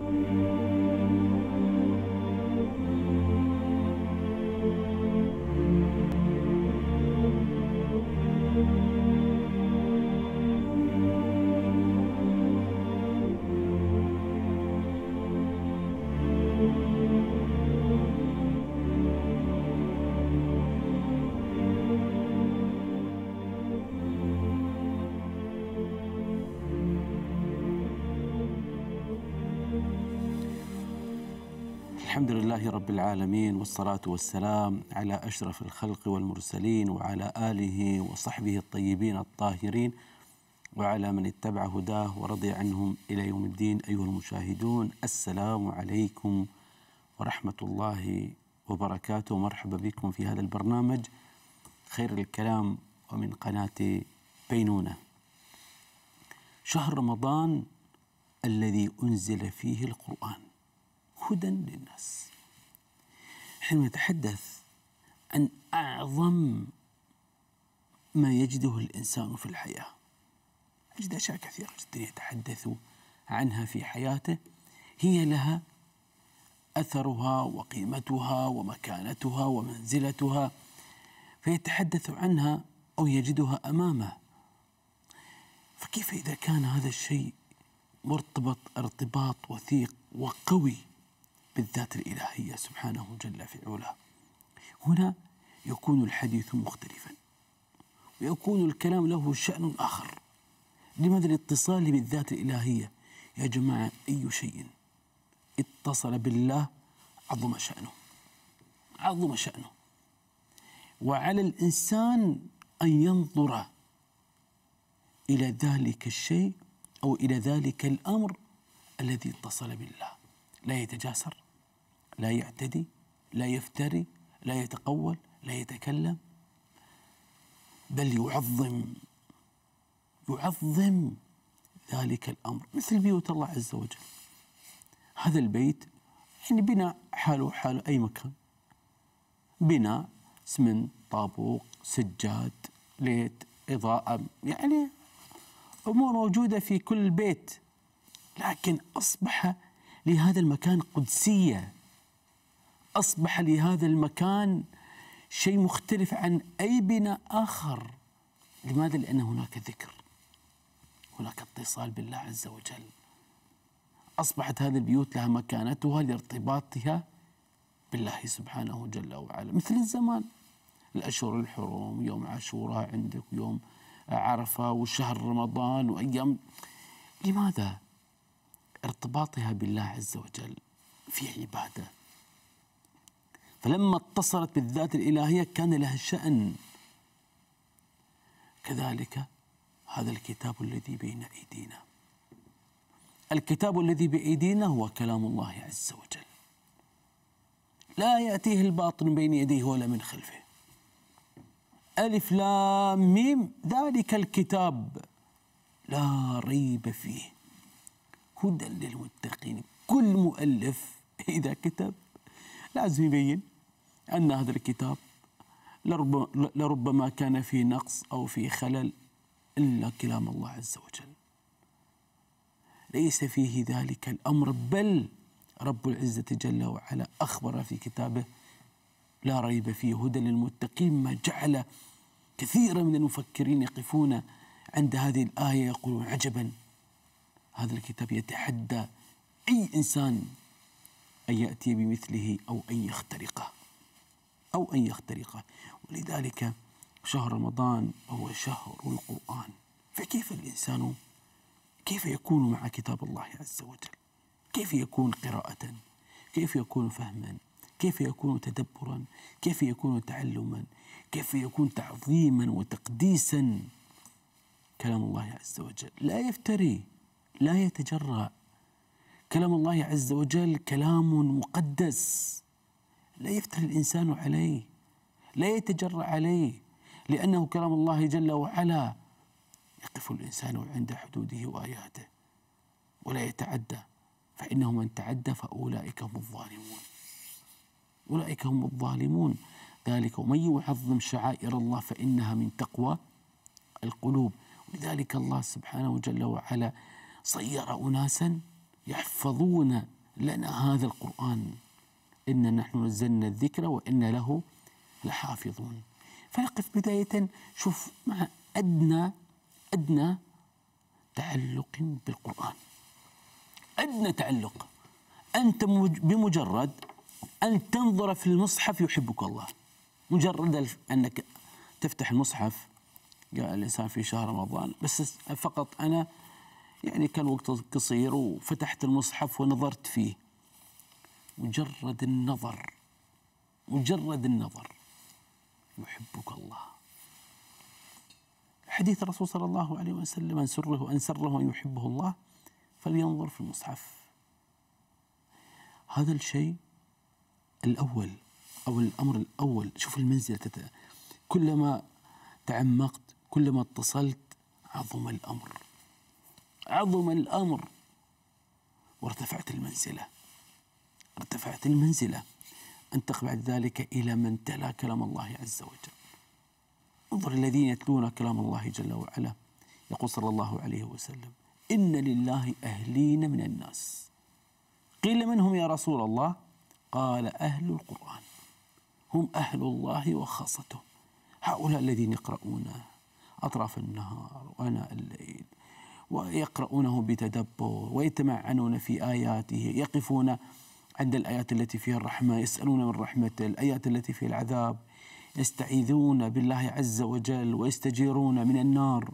Thank you. الحمد لله رب العالمين والصلاة والسلام على أشرف الخلق والمرسلين وعلى آله وصحبه الطيبين الطاهرين وعلى من اتبع هداه ورضي عنهم إلى يوم الدين أيها المشاهدون السلام عليكم ورحمة الله وبركاته مرحبا بكم في هذا البرنامج خير الكلام ومن قناة بينونة شهر رمضان الذي أنزل فيه القرآن هدى للناس حينما نتحدث عن أعظم ما يجده الإنسان في الحياة أجد أشياء كثيرة جدا يتحدث عنها في حياته هي لها أثرها وقيمتها ومكانتها ومنزلتها فيتحدث عنها أو يجدها أمامه فكيف إذا كان هذا الشيء مرتبط ارتباط وثيق وقوي بالذات الإلهية سبحانه جل في علاه هنا يكون الحديث مختلفا ويكون الكلام له شأن آخر لماذا الاتصال بالذات الإلهية يا جماعة أي شيء اتصل بالله عظم شأنه عظم شأنه وعلى الإنسان أن ينظر إلى ذلك الشيء أو إلى ذلك الأمر الذي اتصل بالله لا يتجاسر لا يعتدي لا يفتري لا يتقول لا يتكلم بل يعظم يعظم ذلك الامر مثل بيوت الله عز وجل هذا البيت يعني بناء حاله حاله اي مكان بناء سمن طابوق سجاد ليت اضاءه يعني امور موجوده في كل بيت لكن اصبح لهذا المكان قدسيه أصبح لهذا المكان شيء مختلف عن أي بناء آخر لماذا؟ لأن هناك ذكر هناك اتصال بالله عز وجل أصبحت هذه البيوت لها مكانتها لارتباطها بالله سبحانه جل وعلا مثل الزمان الأشهر الحرم يوم عاشوراء عندك يوم عرفة وشهر رمضان وأيام لماذا؟ ارتباطها بالله عز وجل في عباده فلما اتصلت بالذات الإلهية كان لها شأن كذلك هذا الكتاب الذي بين أيدينا الكتاب الذي بأيدينا هو كلام الله عز وجل لا يأتيه الباطل من بين يديه ولا من خلفه ألف لام ميم ذلك الكتاب لا ريب فيه هدى للمتقين كل مؤلف إذا كتب لازم يبين أن هذا الكتاب لربما كان في نقص أو في خلل إلا كلام الله عز وجل ليس فيه ذلك الأمر بل رب العزة جل وعلا أخبر في كتابه لا ريب فيه هدى للمتقين ما جعل كثيرا من المفكرين يقفون عند هذه الآية يقولون عجبا هذا الكتاب يتحدى أي إنسان أن يأتي بمثله أو أن يخترقه أو أن يخترقه ولذلك شهر رمضان هو شهر القرآن فكيف الإنسان كيف يكون مع كتاب الله عز وجل كيف يكون قراءة كيف يكون فهما كيف يكون تدبرا كيف يكون تعلما كيف يكون تعظيما وتقديسا كلام الله عز وجل لا يفتري لا يتجرأ كلام الله عز وجل كلام مقدس لا يفتح الإنسان عليه لا يتجرأ عليه لأنه كلام الله جل وعلا يقف الإنسان عند حدوده وآياته ولا يتعدى فإنه من تعدى فأولئك هم الظالمون أولئك هم الظالمون ذلك ومن يعظم شعائر الله فإنها من تقوى القلوب ولذلك الله سبحانه جل وعلا صير أناسا يحفظون لنا هذا القرآن إنا نحن نزلنا الذكر وإنا له لحافظون فنقف بداية شوف مع أدنى أدنى تعلق بالقرآن أدنى تعلق أنت بمجرد أن تنظر في المصحف يحبك الله مجرد أنك تفتح المصحف قال الإنسان في شهر رمضان بس فقط أنا يعني كان وقت قصير وفتحت المصحف ونظرت فيه مجرد النظر مجرد النظر يحبك الله حديث الرسول صلى الله عليه وسلم أن سره أن سره أن يحبه الله فلينظر في المصحف هذا الشيء الأول أو الأمر الأول شوف المنزلة كلما تعمقت كلما اتصلت عظم الأمر عظم الأمر وارتفعت المنزله ارتفعت المنزلة أنتقل بعد ذلك إلى من تلا كلام الله عز وجل انظر الذين يتلون كلام الله جل وعلا يقول صلى الله عليه وسلم إن لله أهلين من الناس قيل منهم يا رسول الله قال أهل القرآن هم أهل الله وخاصته هؤلاء الذين يقرؤون أطراف النهار وأناء الليل ويقرؤونه بتدبر ويتمعنون في آياته يقفون عند الآيات التي فيها الرحمة يسألون من رحمته الآيات التي فيها العذاب يستعيذون بالله عز وجل ويستجيرون من النار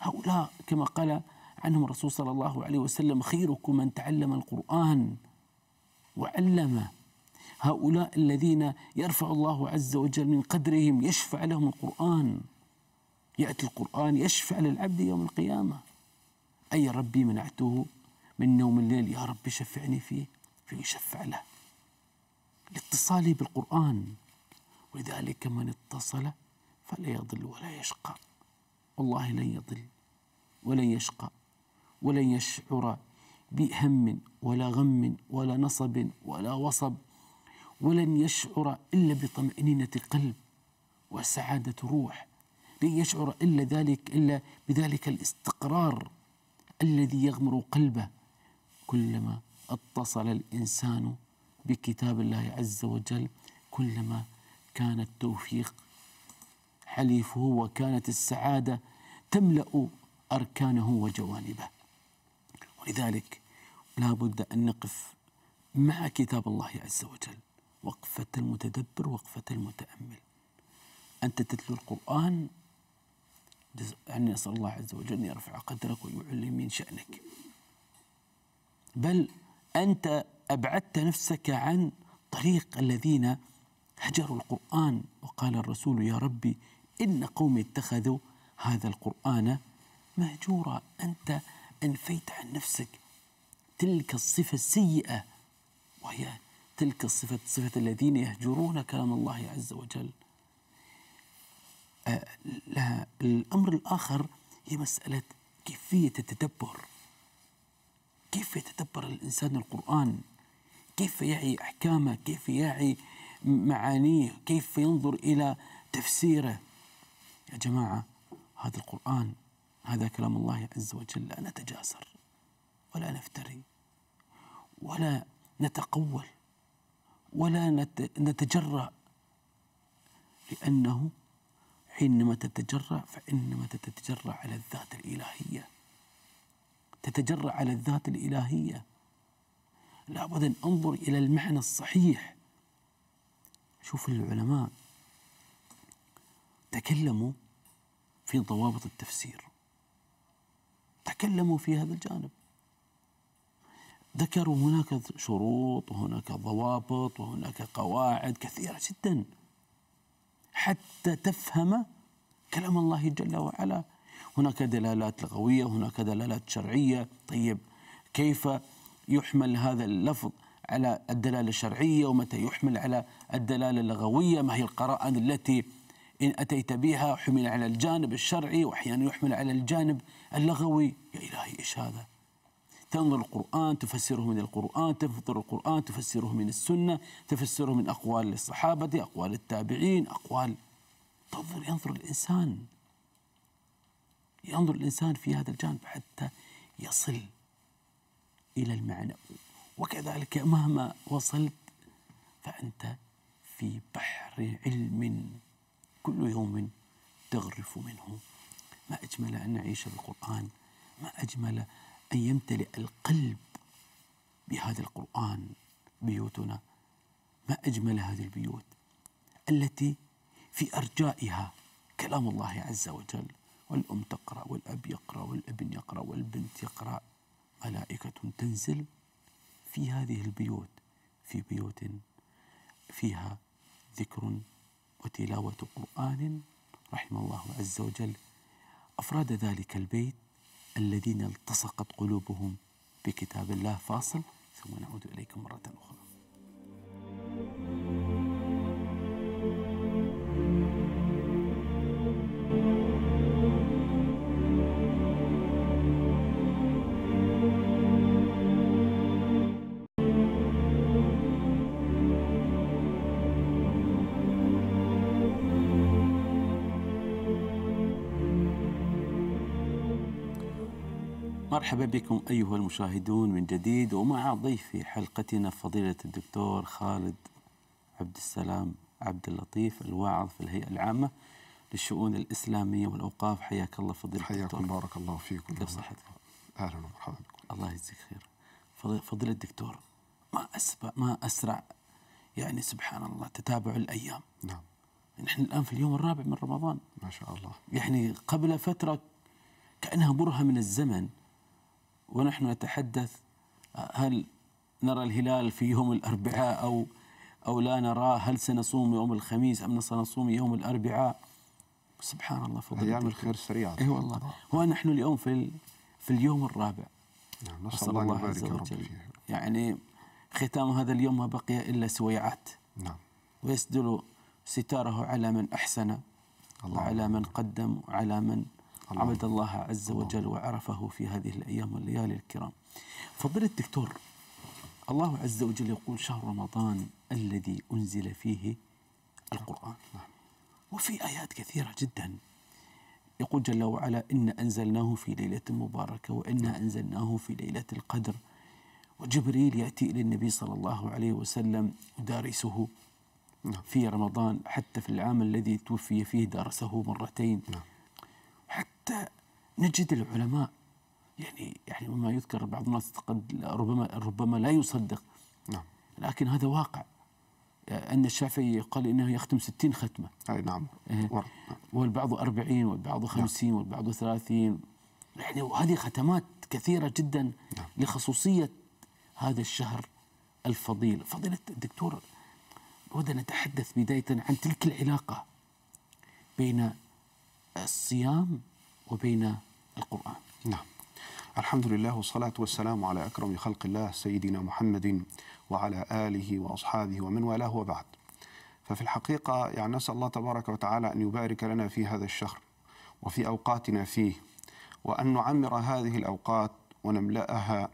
هؤلاء كما قال عنهم الرسول صلى الله عليه وسلم خيركم من تعلم القرآن وعلمه هؤلاء الذين يرفع الله عز وجل من قدرهم يشفع لهم القرآن يأتي القرآن يشفع للعبد يوم القيامة أي ربي منعته من نوم الليل يا ربي شفعني فيه فيشفع له لاتصاله بالقرآن ولذلك من اتصل فلا يضل ولا يشقى والله لن يضل ولن يشقى ولن يشعر بهم ولا غم ولا نصب ولا وصب ولن يشعر إلا بطمأنينة قلب وسعادة روح لن يشعر إلا ذلك إلا بذلك الاستقرار الذي يغمر قلبه كلما اتصل الانسان بكتاب الله عز وجل كلما كان التوفيق حليفه وكانت السعاده تملا اركانه وجوانبه ولذلك لا بد ان نقف مع كتاب الله عز وجل وقفه المتدبر وقفه المتامل انت تتلو القران يعني نسال الله عز وجل ان يرفع قدرك ويعلي من شانك بل أنت أبعدت نفسك عن طريق الذين هجروا القرآن وقال الرسول يا ربي إن قومي اتخذوا هذا القرآن مهجورا أنت أنفيت عن نفسك تلك الصفة السيئة وهي تلك الصفة صفة الذين يهجرون كلام الله عز وجل آه، الأمر الآخر هي مسألة كيفية التدبر كيف يتدبر الإنسان القرآن كيف يعي أحكامه كيف يعي معانيه كيف ينظر إلى تفسيره يا جماعة هذا القرآن هذا كلام الله عز وجل لا نتجاسر ولا نفتري ولا نتقول ولا نتجرأ لأنه حينما تتجرأ فإنما تتجرأ على الذات الإلهية تتجرأ على الذات الإلهية لابد أن أنظر إلى المعنى الصحيح شوف العلماء تكلموا في ضوابط التفسير تكلموا في هذا الجانب ذكروا هناك شروط وهناك ضوابط وهناك قواعد كثيرة جدا حتى تفهم كلام الله جل وعلا هناك دلالات لغوية هناك دلالات شرعية طيب كيف يحمل هذا اللفظ على الدلالة الشرعية ومتى يحمل على الدلالة اللغوية ما هي القراءة التي إن أتيت بها حمل على الجانب الشرعي وأحيانا يحمل على الجانب اللغوي يا إلهي إيش هذا تنظر القرآن تفسره من القرآن تنظر القرآن تفسره من السنة تفسره من أقوال الصحابة أقوال التابعين أقوال تنظر ينظر الإنسان ينظر الإنسان في هذا الجانب حتى يصل إلى المعنى وكذلك مهما وصلت فأنت في بحر علم كل يوم تغرف منه ما أجمل أن نعيش بالقرآن ما أجمل أن يمتلئ القلب بهذا القرآن بيوتنا ما أجمل هذه البيوت التي في أرجائها كلام الله عز وجل والأم تقرأ والأب يقرأ والابن يقرأ والبنت يقرأ ملائكة تنزل في هذه البيوت في بيوت فيها ذكر وتلاوة قرآن رحم الله عز وجل أفراد ذلك البيت الذين التصقت قلوبهم بكتاب الله فاصل ثم نعود إليكم مرة أخرى مرحبا بكم أيها المشاهدون من جديد ومع ضيفي حلقتنا فضيلة الدكتور خالد عبد السلام عبد اللطيف الواعظ في الهيئة العامة للشؤون الإسلامية والأوقاف حياك الله فضيلة حياكم الدكتور حياكم بارك الله فيكم كيف صحتك؟ أهلا ومرحبا بكم الله يجزيك خير فضيلة الدكتور ما اسرع ما أسرع يعني سبحان الله تتابع الأيام نعم نحن الآن في اليوم الرابع من رمضان ما شاء الله يعني قبل فترة كأنها برهة من الزمن ونحن نتحدث هل نرى الهلال في يوم الأربعاء أو أو لا نراه هل سنصوم يوم الخميس أم سنصوم يوم الأربعاء سبحان الله فضل أيام الخير سريعة أي والله آه. ونحن اليوم في في اليوم الرابع نعم نسأل الله, الله عز وجل يعني ختام هذا اليوم ما بقي إلا سويعات نعم ويسدل ستاره على من أحسن الله وعلى من قدم وعلى من عبد الله عز وجل وعرفه في هذه الأيام والليالي الكرام فضل الدكتور الله عز وجل يقول شهر رمضان الذي أنزل فيه القرآن نعم. وفي آيات كثيرة جدا يقول جل وعلا إن أنزلناه في ليلة مباركة وإنا نعم. أنزلناه في ليلة القدر وجبريل يأتي إلى النبي صلى الله عليه وسلم يدارسه نعم. في رمضان حتى في العام الذي توفي فيه درسه مرتين حتى نجد العلماء يعني يعني مما يذكر بعض الناس قد ربما ربما لا يصدق نعم لكن هذا واقع أن الشافعي قال إنه يختم ستين ختمة أي نعم إيه. والبعض أربعين والبعض نعم. خمسين نعم. والبعض ثلاثين يعني وهذه ختمات كثيرة جدا نعم. لخصوصية هذا الشهر الفضيل فضيلة الدكتور أود أن أتحدث بداية عن تلك العلاقة بين الصيام وبين القرآن نعم الحمد لله والصلاة والسلام على أكرم خلق الله سيدنا محمد وعلى آله وأصحابه ومن والاه وبعد ففي الحقيقة يعني نسأل الله تبارك وتعالى أن يبارك لنا في هذا الشهر وفي أوقاتنا فيه وأن نعمر هذه الأوقات ونملأها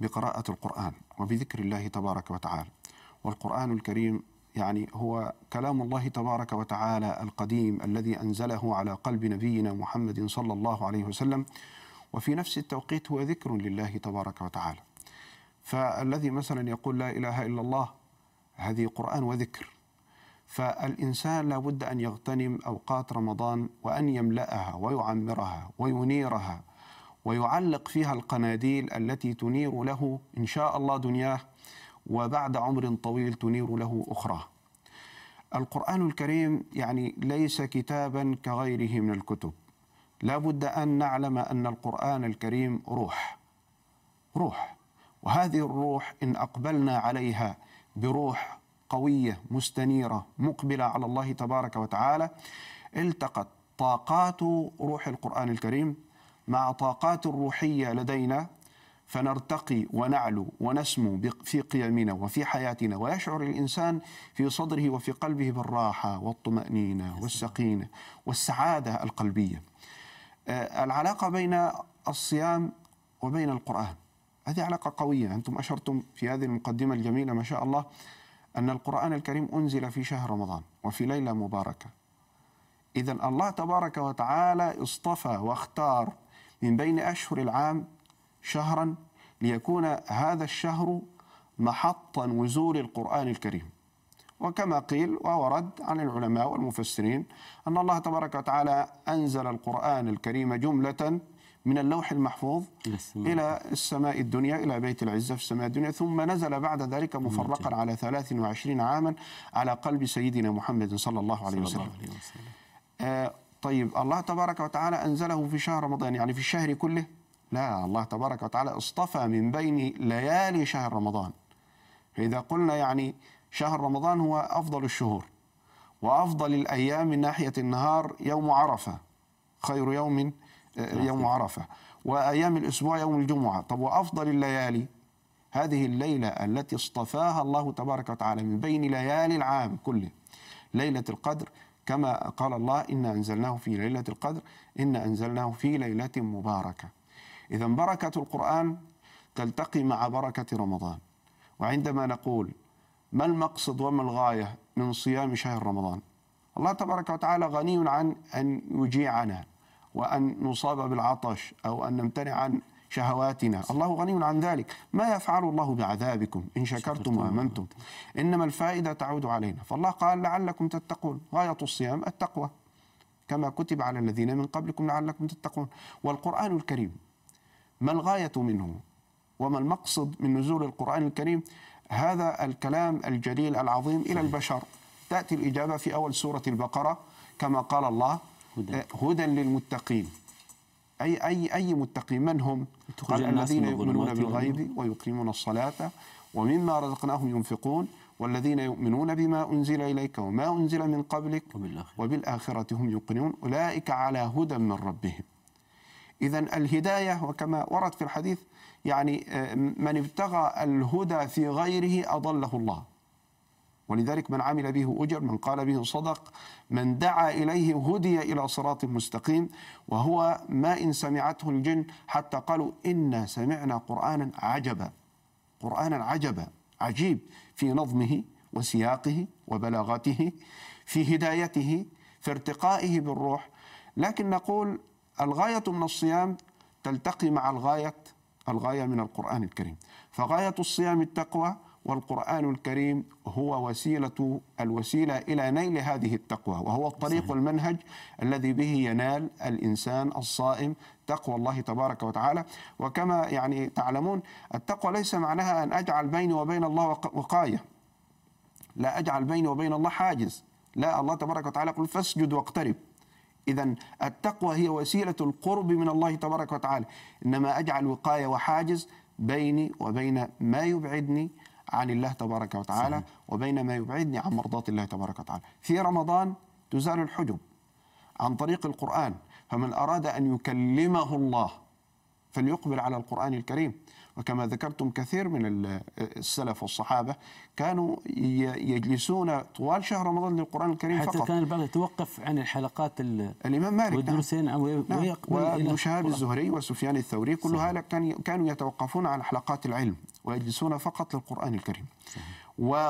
بقراءة القرآن وبذكر الله تبارك وتعالى والقرآن الكريم يعني هو كلام الله تبارك وتعالى القديم الذي أنزله على قلب نبينا محمد صلى الله عليه وسلم وفي نفس التوقيت هو ذكر لله تبارك وتعالى فالذي مثلا يقول لا إله إلا الله هذه قرآن وذكر فالإنسان لابد أن يغتنم أوقات رمضان وأن يملأها ويعمرها وينيرها ويعلق فيها القناديل التي تنير له إن شاء الله دنياه وبعد عمر طويل تنير له أخرى القرآن الكريم يعني ليس كتابا كغيره من الكتب لا بد أن نعلم أن القرآن الكريم روح روح وهذه الروح إن أقبلنا عليها بروح قوية مستنيرة مقبلة على الله تبارك وتعالى التقت طاقات روح القرآن الكريم مع طاقات الروحية لدينا فنرتقي ونعلو ونسمو في قيمنا وفي حياتنا ويشعر الانسان في صدره وفي قلبه بالراحه والطمانينه والسكينه والسعاده القلبيه. آه، العلاقه بين الصيام وبين القران هذه علاقه قويه انتم اشرتم في هذه المقدمه الجميله ما شاء الله ان القران الكريم انزل في شهر رمضان وفي ليله مباركه. اذا الله تبارك وتعالى اصطفى واختار من بين اشهر العام شهرا ليكون هذا الشهر محطا نزول القرآن الكريم وكما قيل وورد عن العلماء والمفسرين أن الله تبارك وتعالى أنزل القرآن الكريم جملة من اللوح المحفوظ السماء. إلى السماء الدنيا إلى بيت العزة في السماء الدنيا ثم نزل بعد ذلك مفرقا على 23 عاما على قلب سيدنا محمد صلى الله عليه وسلم, الله عليه وسلم. آه، طيب الله تبارك وتعالى أنزله في شهر رمضان يعني في الشهر كله لا الله تبارك وتعالى اصطفى من بين ليالي شهر رمضان فإذا قلنا يعني شهر رمضان هو أفضل الشهور وأفضل الأيام من ناحية النهار يوم عرفة خير يوم آه، نعم. يوم عرفة وأيام الأسبوع يوم الجمعة طب وأفضل الليالي هذه الليلة التي اصطفاها الله تبارك وتعالى من بين ليالي العام كله ليلة القدر كما قال الله إن أنزلناه في ليلة القدر إن أنزلناه في ليلة مباركة إذا بركة القرآن تلتقي مع بركة رمضان وعندما نقول ما المقصد وما الغاية من صيام شهر رمضان الله تبارك وتعالى غني عن أن يجيعنا وأن نصاب بالعطش أو أن نمتنع عن شهواتنا الله غني عن ذلك ما يفعل الله بعذابكم إن شكرتم وأمنتم إنما الفائدة تعود علينا فالله قال لعلكم تتقون غاية الصيام التقوى كما كتب على الذين من قبلكم لعلكم تتقون والقرآن الكريم ما الغاية منه وما المقصد من نزول القرآن الكريم هذا الكلام الجليل العظيم إلى البشر تأتي الإجابة في أول سورة البقرة كما قال الله هدى آه، للمتقين أي أي أي متقين من هم؟ قال الذين يؤمنون بالغيب ويقيمون الصلاة ومما رزقناهم ينفقون والذين يؤمنون بما أنزل إليك وما أنزل من قبلك وبالآخرة هم يوقنون أولئك على هدى من ربهم إذا الهداية وكما ورد في الحديث يعني آه، من ابتغى الهدى في غيره أضله الله ولذلك من عمل به أجر من قال به صدق من دعا إليه هدي إلى صراط مستقيم وهو ما إن سمعته الجن حتى قالوا إنا سمعنا قرآنا عجبا قرآنا عجبا عجيب في نظمه وسياقه وبلاغته في هدايته في ارتقائه بالروح لكن نقول الغاية من الصيام تلتقي مع الغاية الغاية من القرآن الكريم فغاية الصيام التقوى والقرآن الكريم هو وسيلة الوسيلة إلى نيل هذه التقوى وهو الطريق صحيح. المنهج الذي به ينال الإنسان الصائم تقوى الله تبارك وتعالى وكما يعني تعلمون التقوى ليس معناها أن أجعل بيني وبين الله وقاية لا أجعل بيني وبين الله حاجز لا الله تبارك وتعالى يقول فاسجد واقترب إذا التقوى هي وسيلة القرب من الله تبارك وتعالى إنما أجعل وقاية وحاجز بيني وبين ما يبعدني عن الله تبارك وتعالى صحيح. وبين ما يبعدني عن مرضاة الله تبارك وتعالى في رمضان تزال الحجب عن طريق القرآن فمن أراد أن يكلمه الله فليقبل على القرآن الكريم وكما ذكرتم كثير من السلف والصحابة كانوا يجلسون طوال شهر رمضان للقرآن الكريم حتى فقط حتى كان البعض يتوقف عن الحلقات الإمام مالك والدروسين نعم. نعم. ويقبل وابن شهاب الزهري وسفيان الثوري كل كانوا يتوقفون عن حلقات العلم ويجلسون فقط للقرآن الكريم صحيح.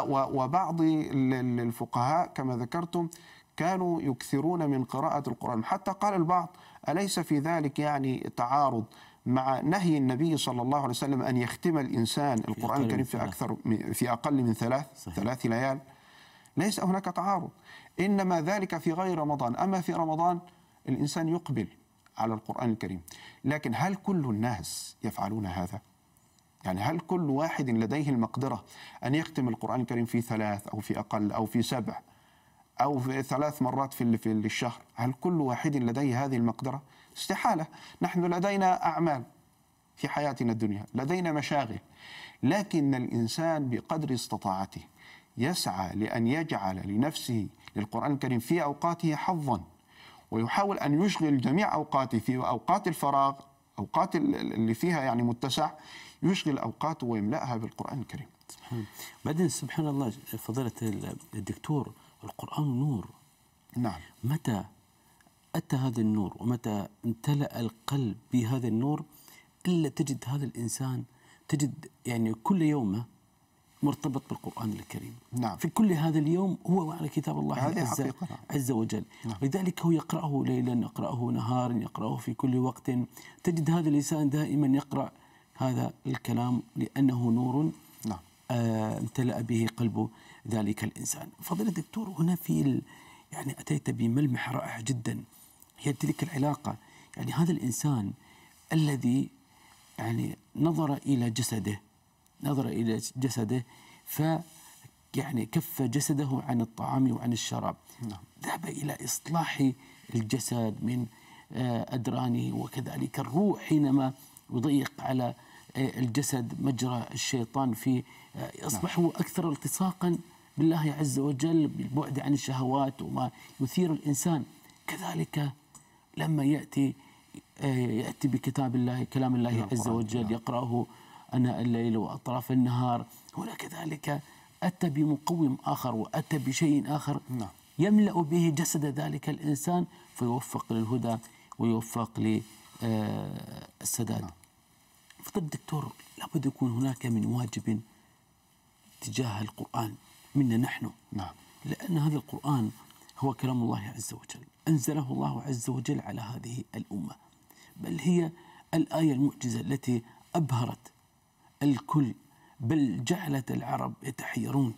وبعض الفقهاء كما ذكرتم كانوا يكثرون من قراءة القرآن حتى قال البعض أليس في ذلك يعني تعارض مع نهي النبي صلى الله عليه وسلم أن يختم الإنسان القرآن الكريم في أكثر في أقل من ثلاث صحيح. ثلاث ليال ليس هناك تعارض إنما ذلك في غير رمضان أما في رمضان الإنسان يقبل على القرآن الكريم لكن هل كل الناس يفعلون هذا؟ يعني هل كل واحد لديه المقدرة أن يختم القرآن الكريم في ثلاث أو في أقل أو في سبع أو في ثلاث مرات في الشهر هل كل واحد لديه هذه المقدرة؟ استحالة نحن لدينا أعمال في حياتنا الدنيا لدينا مشاغل لكن الإنسان بقدر استطاعته يسعى لأن يجعل لنفسه للقرآن الكريم في أوقاته حظا ويحاول أن يشغل جميع أوقاته في أوقات الفراغ أوقات اللي فيها يعني متسع يشغل أوقاته ويملأها بالقرآن الكريم سبحان بعدين سبحان الله فضيلة الدكتور القرآن نور نعم متى أتى هذا النور ومتى امتلأ القلب بهذا النور إلا تجد هذا الإنسان تجد يعني كل يومه مرتبط بالقرآن الكريم نعم. في كل هذا اليوم هو على كتاب الله عز, حقيقة. نعم. عز وجل نعم. لذلك هو يقرأه ليلا يقرأه نهارا يقرأه في كل وقت تجد هذا الإنسان دائما يقرأ هذا الكلام لأنه نور نعم. آه امتلأ به قلب ذلك الإنسان فضل الدكتور هنا في يعني أتيت بملمح رائع جدا هي تلك العلاقة يعني هذا الإنسان الذي يعني نظر إلى جسده نظر إلى جسده ف يعني كف جسده عن الطعام وعن الشراب نعم. ذهب إلى إصلاح الجسد من آه، أدرانه وكذلك الروح حينما يضيق على آه، الجسد مجرى الشيطان فيه آه، أصبح هو نعم. أكثر التصاقا بالله عز وجل بالبعد عن الشهوات وما يثير الإنسان كذلك لما يأتي آه، يأتي بكتاب الله كلام الله عز وجل نعم. يقرأه أنا الليل وأطراف النهار هنا كذلك أتى بمقوم آخر وأتى بشيء آخر نعم. يملأ به جسد ذلك الإنسان فيوفق للهدى ويوفق للسداد آه، نعم. فطب دكتور لابد يكون هناك من واجب تجاه القرآن منا نحن نعم. لأن هذا القرآن هو كلام الله عز وجل أنزله الله عز وجل على هذه الأمة بل هي الآية المعجزة التي أبهرت الكل بل جعلت العرب يتحيرون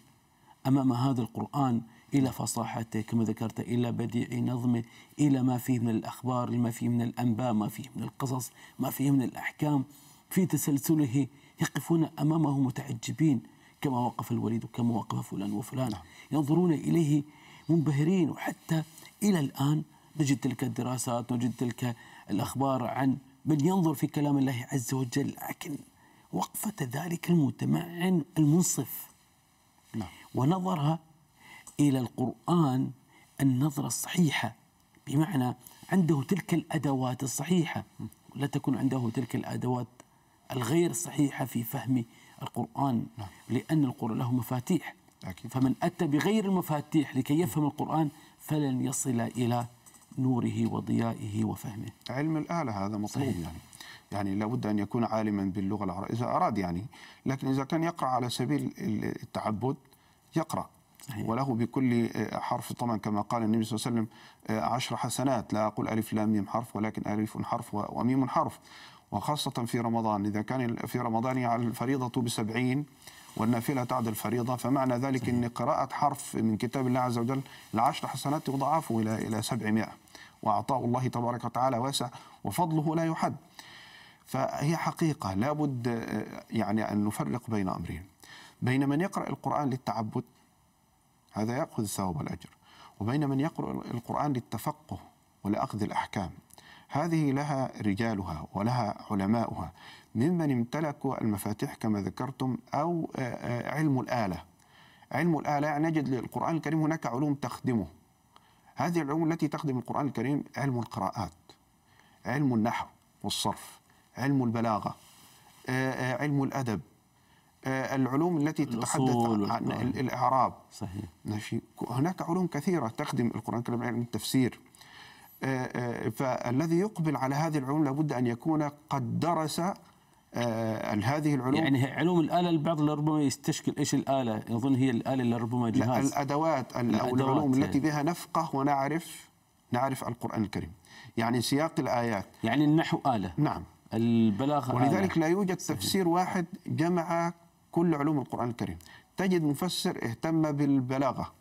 أمام هذا القرآن إلى فصاحته كما ذكرت إلى بديع نظمه إلى ما فيه من الأخبار ما فيه من الأنباء ما فيه من القصص ما فيه من الأحكام في تسلسله يقفون أمامه متعجبين كما وقف الوليد وكما وقف فلان وفلان نعم. ينظرون إليه منبهرين وحتى إلى الآن نجد تلك الدراسات نجد تلك الأخبار عن من ينظر في كلام الله عز وجل لكن وقفة ذلك المتمعن المنصف نعم. ونظرها إلى القرآن النظرة الصحيحة بمعنى عنده تلك الأدوات الصحيحة لا تكون عنده تلك الأدوات الغير صحيحة في فهم القرآن نعم. لأن القرآن له مفاتيح أكيد. فمن أتى بغير المفاتيح لكي يفهم القرآن فلن يصل إلى نوره وضيائه وفهمه علم الآلة هذا مطلوب صحيح. يعني يعني لابد أن يكون عالما باللغة العربية إذا أراد يعني لكن إذا كان يقرأ على سبيل التعبد يقرأ صحيح. وله بكل آه، حرف طبعا كما قال النبي صلى الله عليه وسلم آه، عشر حسنات لا أقول ألف لام ميم حرف ولكن ألف حرف وميم حرف وخاصة في رمضان إذا كان في رمضان على الفريضة بسبعين والنافلة تعد الفريضه فمعنى ذلك أن قراءة حرف من كتاب الله عز وجل العشر حسنات يضاعفه إلى إلى 700 وعطاء الله تبارك وتعالى واسع وفضله لا يحد فهي حقيقة لابد يعني أن نفرق بين أمرين بين من يقرأ القرآن للتعبد هذا يأخذ الثواب والأجر وبين من يقرأ القرآن للتفقه ولأخذ الأحكام هذه لها رجالها ولها علماؤها ممن امتلكوا المفاتيح كما ذكرتم أو آه، آه، علم الآلة علم الآلة يعني نجد للقرآن الكريم هناك علوم تخدمه هذه العلوم التي تخدم القرآن الكريم علم القراءات علم النحو والصرف علم البلاغة آه، علم الأدب العلوم التي تتحدث عن الإعراب صحيح. هناك علوم كثيرة تخدم القرآن الكريم علم التفسير فالذي يقبل على هذه العلوم لابد أن يكون قد درس آه، هذه العلوم يعني علوم الاله البعض ربما يستشكل ايش الاله يظن هي الاله اللي ربما جهاز الادوات او العلوم التي بها نفقه ونعرف نعرف القران الكريم يعني سياق الايات يعني النحو اله نعم البلاغه ولذلك آلة. لا يوجد صحيح. تفسير واحد جمع كل علوم القران الكريم تجد مفسر اهتم بالبلاغه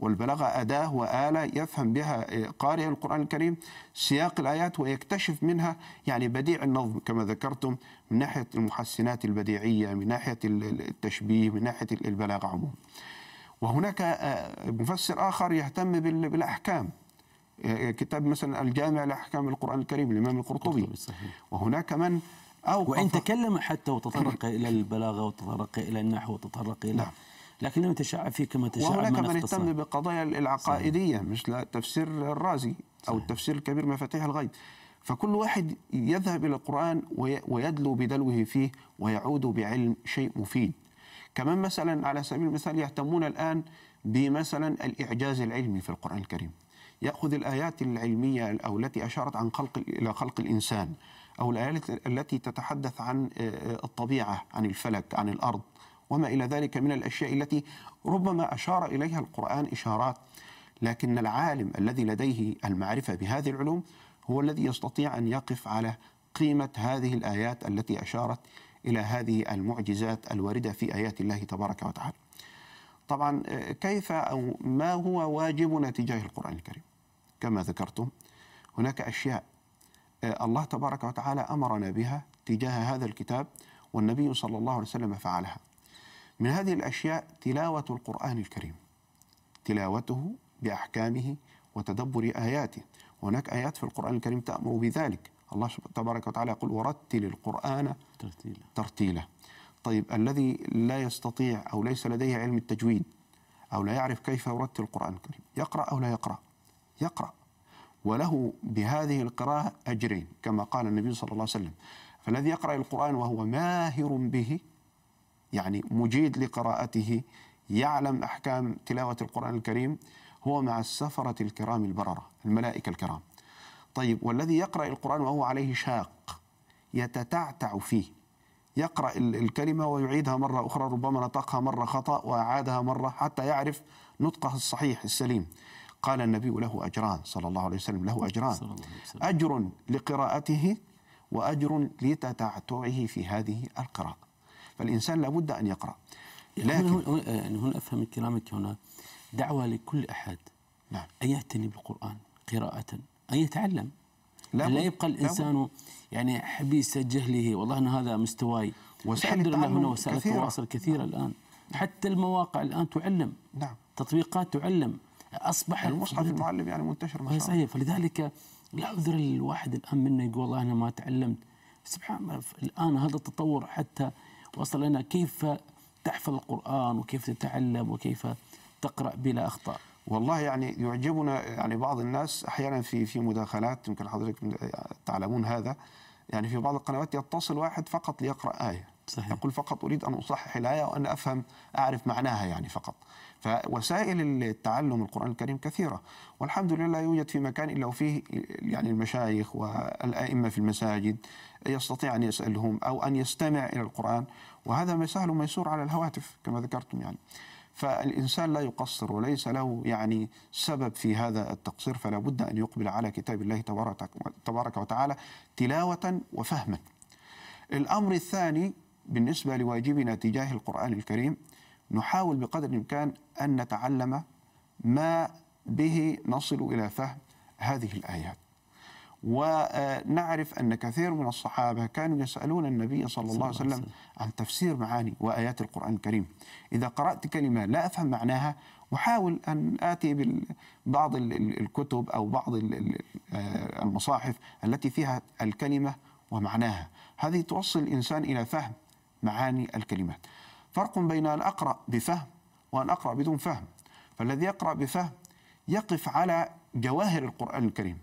والبلاغة أداة وآلة يفهم بها قارئ القرآن الكريم سياق الآيات ويكتشف منها يعني بديع النظم كما ذكرتم من ناحيه المحسنات البديعيه من ناحيه التشبيه من ناحيه البلاغه عموما وهناك آه، مفسر اخر يهتم بالاحكام آه، آه، كتاب مثلا الجامع لاحكام القران الكريم الامام القرطبي وهناك من أو وإن تكلم حتى وتطرق إلى البلاغة وتطرق إلى النحو وتطرق إلى نعم. لكنه يتشعب فيه كما تشعب وهناك من, اهتم بالقضايا العقائدية صحيح. مثل تفسير الرازي أو صحيح. التفسير الكبير مفاتيح الغيب فكل واحد يذهب إلى القرآن ويدلو بدلوه فيه ويعود بعلم شيء مفيد كمان مثلا على سبيل المثال يهتمون الآن بمثلا الإعجاز العلمي في القرآن الكريم يأخذ الآيات العلمية أو التي أشارت عن خلق إلى خلق الإنسان أو الآيات التي تتحدث عن آه، آه، الطبيعة عن الفلك عن الأرض وما إلى ذلك من الأشياء التي ربما أشار إليها القرآن إشارات لكن العالم الذي لديه المعرفة بهذه العلوم هو الذي يستطيع أن يقف على قيمة هذه الآيات التي أشارت إلى هذه المعجزات الواردة في آيات الله تبارك وتعالى طبعا كيف أو ما هو واجبنا تجاه القرآن الكريم كما ذكرتم هناك أشياء آه، الله تبارك وتعالى أمرنا بها تجاه هذا الكتاب والنبي صلى الله عليه وسلم فعلها من هذه الأشياء تلاوة القرآن الكريم تلاوته بأحكامه وتدبر آياته هناك آيات في القرآن الكريم تأمر بذلك الله تبارك وتعالى يقول ورتل القرآن ترتيلا ترتيلا طيب الذي لا يستطيع أو ليس لديه علم التجويد أو لا يعرف كيف يرتل القرآن الكريم يقرأ أو لا يقرأ يقرأ وله بهذه القراءة أجرين كما قال النبي صلى الله عليه وسلم فالذي يقرأ القرآن وهو ماهر به يعني مجيد لقراءته يعلم أحكام تلاوة القرآن الكريم هو مع السفرة الكرام البررة الملائكة الكرام طيب والذي يقرأ القرآن وهو عليه شاق يتتعتع فيه يقرأ الكلمة ويعيدها مرة أخرى ربما نطقها مرة خطأ وأعادها مرة حتى يعرف نطقها الصحيح السليم قال النبي له أجران صلى الله عليه وسلم له أجران أجر لقراءته وأجر لتتعتعه في هذه القراءة فالإنسان لابد أن يقرأ يعني لكن آه، يعني هنا أفهم من كلامك هنا دعوة لكل أحد نعم. أن يعتني بالقرآن قراءة أن يتعلم لا, لا يبقى الإنسان يعني حبيس جهله والله أن هذا مستواي الحمد لله هنا وسائل التواصل كثيرة نعم. الآن حتى المواقع الآن تعلم نعم تطبيقات تعلم أصبح المصحف يعني المعلم يعني منتشر ما شاء الله صحيح فلذلك لا عذر الواحد الآن منه يقول والله أنا ما تعلمت سبحان الله الآن هذا التطور حتى وصل لنا كيف تحفظ القرآن وكيف تتعلم وكيف تقرأ بلا أخطاء والله يعني يعجبنا يعني بعض الناس أحيانا في في مداخلات يمكن حضرتك تعلمون هذا يعني في بعض القنوات يتصل واحد فقط ليقرأ آية صحيح. يقول فقط أريد أن أصحح الآية وأن أفهم أعرف معناها يعني فقط فوسائل التعلم القرآن الكريم كثيرة والحمد لله لا يوجد في مكان إلا وفيه يعني المشايخ والأئمة في المساجد يستطيع أن يسألهم أو أن يستمع إلى القرآن وهذا ما سهل وميسور على الهواتف كما ذكرتم يعني فالإنسان لا يقصر وليس له يعني سبب في هذا التقصير فلا بد أن يقبل على كتاب الله تبارك وتعالى تلاوة وفهما الأمر الثاني بالنسبة لواجبنا تجاه القرآن الكريم نحاول بقدر الإمكان أن نتعلم ما به نصل إلى فهم هذه الآيات ونعرف أن كثير من الصحابة كانوا يسألون النبي صلى الله عليه وسلم عن تفسير معاني وآيات القرآن الكريم إذا قرأت كلمة لا أفهم معناها أحاول أن آتي ببعض الكتب أو بعض آه، المصاحف التي فيها الكلمة ومعناها هذه توصل الإنسان إلى فهم معاني الكلمات فرق بين أن أقرأ بفهم وأن أقرأ بدون فهم فالذي يقرأ بفهم يقف على جواهر القرآن الكريم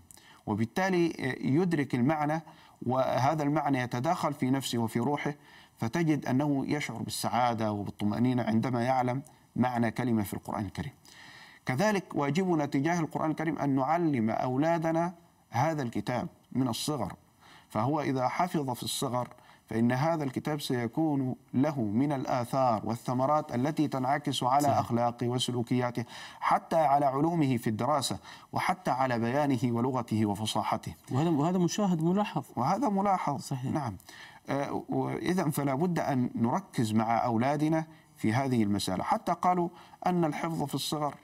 وبالتالي يدرك المعنى وهذا المعنى يتداخل في نفسه وفي روحه فتجد أنه يشعر بالسعادة وبالطمأنينة عندما يعلم معنى كلمة في القرآن الكريم كذلك واجبنا تجاه القرآن الكريم أن نعلم أولادنا هذا الكتاب من الصغر فهو إذا حفظ في الصغر فإن هذا الكتاب سيكون له من الآثار والثمرات التي تنعكس على أخلاقه وسلوكياته حتى على علومه في الدراسة وحتى على بيانه ولغته وفصاحته وهذا وهذا مشاهد ملاحظ وهذا ملاحظ صحيح. نعم آه، إذا فلا بد أن نركز مع أولادنا في هذه المسألة حتى قالوا أن الحفظ في الصغر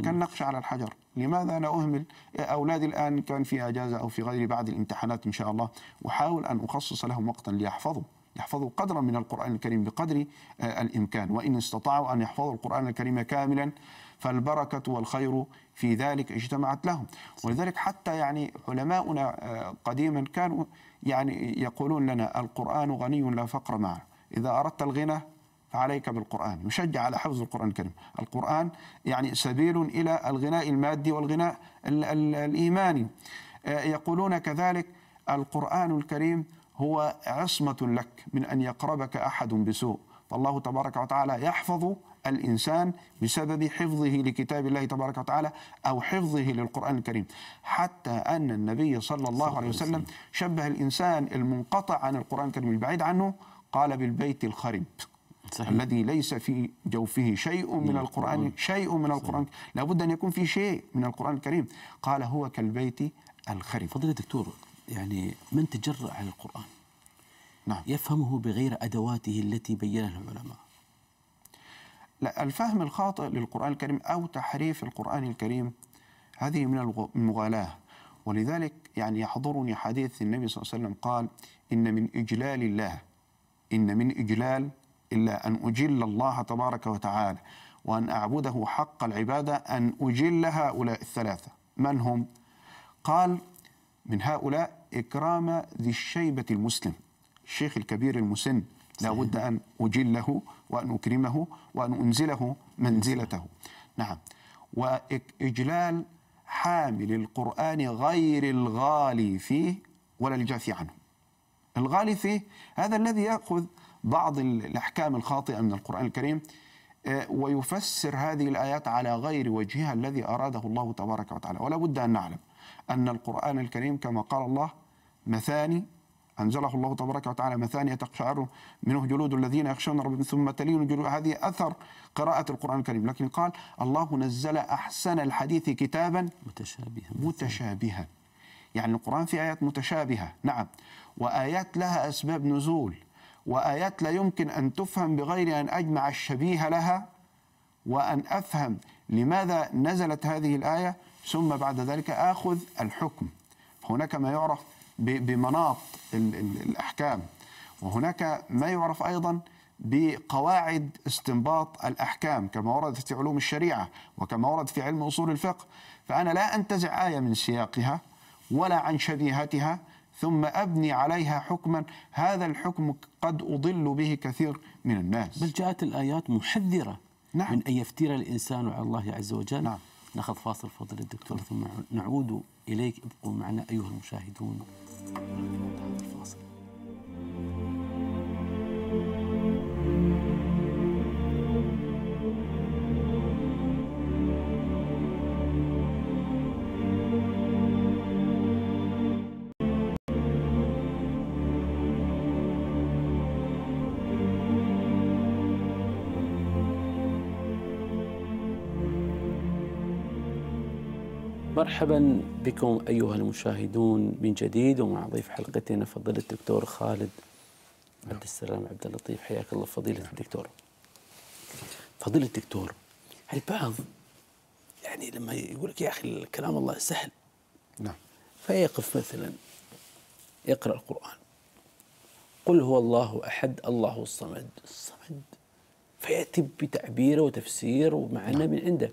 كالنقش على الحجر لماذا أنا أهمل أولادي الآن كان في أجازة أو في غير بعد الامتحانات إن شاء الله أحاول أن أخصص لهم وقتا ليحفظوا يحفظوا قدرا من القرآن الكريم بقدر آه، الإمكان وإن استطاعوا أن يحفظوا القرآن الكريم كاملا فالبركة والخير في ذلك اجتمعت لهم ولذلك حتى يعني علماؤنا آه، قديما كانوا يعني يقولون لنا القرآن غني لا فقر معه إذا أردت الغنى عليك بالقرآن يشجع على حفظ القرآن الكريم القرآن يعني سبيل إلى الغناء المادي والغناء الإيماني آه، يقولون كذلك القرآن الكريم هو عصمة لك من أن يقربك أحد بسوء فالله تبارك وتعالى يحفظ الإنسان بسبب حفظه لكتاب الله تبارك وتعالى أو حفظه للقرآن الكريم حتى أن النبي صلى الله عليه وسلم شبه الإنسان المنقطع عن القرآن الكريم البعيد عنه قال بالبيت الخرب صحيح. الذي ليس في جوفه شيء من نعم، القرآن نعم. شيء من القرآن لابد أن يكون في شيء من القرآن الكريم قال هو كالبيت الخرب فضيلة الدكتور يعني من تجرأ على القرآن نعم. يفهمه بغير أدواته التي بينها العلماء لا الفهم الخاطئ للقرآن الكريم أو تحريف القرآن الكريم هذه من المغالاة ولذلك يعني يحضرني حديث النبي صلى الله عليه وسلم قال إن من إجلال الله إن من إجلال إلا أن أجل الله تبارك وتعالى وأن أعبده حق العبادة أن أجل هؤلاء الثلاثة من هم؟ قال من هؤلاء إكرام ذي الشيبة المسلم الشيخ الكبير المسن لا بد أن أجله وأن أكرمه وأن أنزله منزلته نعم وإجلال حامل القرآن غير الغالي فيه ولا الجافي عنه الغالي فيه هذا الذي يأخذ بعض الأحكام الخاطئة من القرآن الكريم آه، ويفسر هذه الآيات على غير وجهها الذي أراده الله تبارك وتعالى ولا بد أن نعلم أن القرآن الكريم كما قال الله مثاني أنزله الله تبارك وتعالى مثانية تقشعر منه جلود الذين يخشون ربهم ثم تلين جلود هذه أثر قراءة القرآن الكريم لكن قال الله نزل أحسن الحديث كتابا متشابها متشابها يعني القرآن في آيات متشابهة نعم وآيات لها أسباب نزول وآيات لا يمكن أن تفهم بغير أن أجمع الشبيه لها وأن أفهم لماذا نزلت هذه الآية ثم بعد ذلك آخذ الحكم هناك ما يعرف بمناط الأحكام وهناك ما يعرف أيضا بقواعد استنباط الأحكام كما وردت في علوم الشريعة وكما ورد في علم أصول الفقه فأنا لا أنتزع آية من سياقها ولا عن شبيهتها ثم أبني عليها حكما هذا الحكم قد أضل به كثير من الناس بل جاءت الآيات محذرة نعم. من أن يفتر الإنسان على الله عز وجل نعم. نأخذ فاصل فضل الدكتور ثم نعود إليك ابقوا معنا أيها المشاهدون الفاصل مرحبا بكم أيها المشاهدون من جديد ومع ضيف حلقتنا فضيلة الدكتور خالد عبد السلام عبد اللطيف حياك الله فضيلة نعم. الدكتور فضيلة الدكتور البعض يعني لما يقول لك يا أخي كلام الله سهل نعم فيقف مثلا يقرأ القرآن قل هو الله أحد الله الصمد الصمد فيأتي بتعبيره وتفسير ومعنى نعم. من عنده